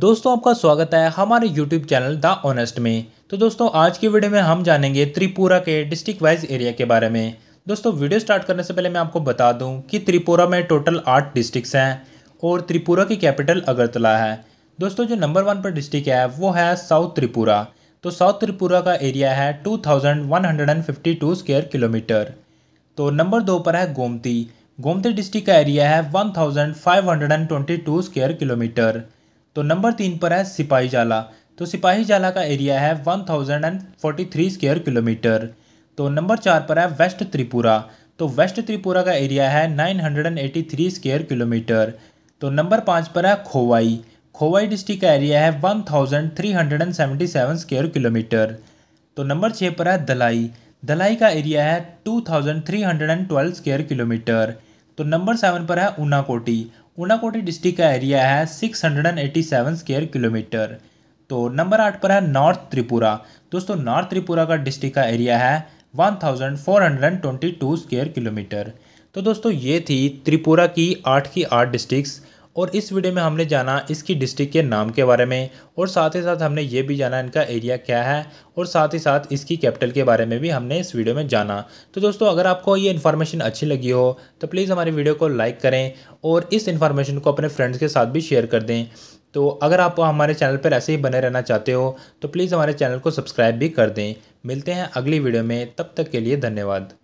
दोस्तों आपका स्वागत है हमारे YouTube चैनल द ऑनेस्ट में तो दोस्तों आज की वीडियो में हम जानेंगे त्रिपुरा के डिस्ट्रिक्ट वाइज एरिया के बारे में दोस्तों वीडियो स्टार्ट करने से पहले मैं आपको बता दूं कि त्रिपुरा में टोटल आठ डिस्ट्रिक्स हैं और त्रिपुरा की कैपिटल अगरतला है दोस्तों जो नंबर वन पर डिस्ट्रिक्ट है वो है साउथ त्रिपुरा तो साउथ त्रिपुरा का एरिया है टू थाउजेंड किलोमीटर तो नंबर दो पर है गोमती गोमती डिस्ट्रिक्ट का एरिया है वन स्क्वायर किलोमीटर तो नंबर तीन पर है सिपाही जाला तो सिपाही जाला का एरिया है one thousand and forty three square kilometre तो नंबर चार पर है वेस्ट त्रिपुरा तो वेस्ट त्रिपुरा का एरिया है nine hundred and eighty three square kilometre तो नंबर पाँच पर है खोवाई खोवाई डिस्ट्रिक्ट का एरिया है one thousand three hundred and seventy seven square kilometre तो नंबर छः पर है दलाई दलाई का एरिया है two thousand three hundred and twelve square kilometre तो नंबर सेवन पर है ऊनाकोटी ऊनाकोटी डिस्ट्रिक्ट का एरिया है 687 स्क्वेयर किलोमीटर तो नंबर आठ पर है नॉर्थ त्रिपुरा दोस्तों नॉर्थ त्रिपुरा का डिस्ट्रिक्ट का एरिया है 1422 स्क्वेयर किलोमीटर तो दोस्तों ये थी त्रिपुरा की आठ की आठ डिस्ट्रिक्स और इस वीडियो में हमने जाना इसकी डिस्ट्रिक्ट के नाम के बारे में और साथ ही साथ हमने ये भी जाना इनका एरिया क्या है और साथ ही साथ इसकी कैपिटल के बारे में भी हमने इस वीडियो में जाना तो दोस्तों अगर आपको ये इन्फॉर्मेशन अच्छी लगी हो तो प्लीज़ हमारी वीडियो को लाइक करें और इस इन्फॉर्मेशन को अपने फ्रेंड्स के साथ भी शेयर कर दें तो अगर आप हमारे चैनल पर ऐसे ही बने रहना चाहते हो तो प्लीज़ हमारे चैनल को सब्सक्राइब भी कर दें मिलते हैं अगली वीडियो में तब तक के लिए धन्यवाद